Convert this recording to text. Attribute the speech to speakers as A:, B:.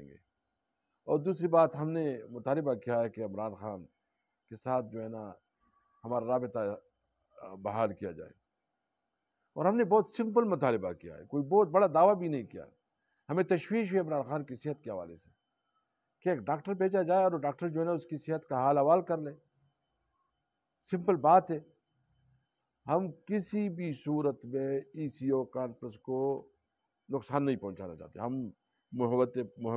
A: देंगे और दूसरी बात हमने मुतालबा किया है कि इमरान खान के साथ जो है ना हमारा रबता बहाल किया जाए और हमने बहुत सिंपल मुतालबा किया है कोई बहुत बड़ा दावा भी नहीं किया हमें तशवीश हुई इमरान खान की सेहत के हवाले से कि एक डॉक्टर भेजा जाए और डॉक्टर जो है ना उसकी सेहत का हाल हवाल कर ले सिंपल बात है हम किसी भी सूरत में ई सी ओ कॉन्फ्रेंस को नुकसान नहीं पहुंचाना चाहते हम मोहब्बत मोहब्बत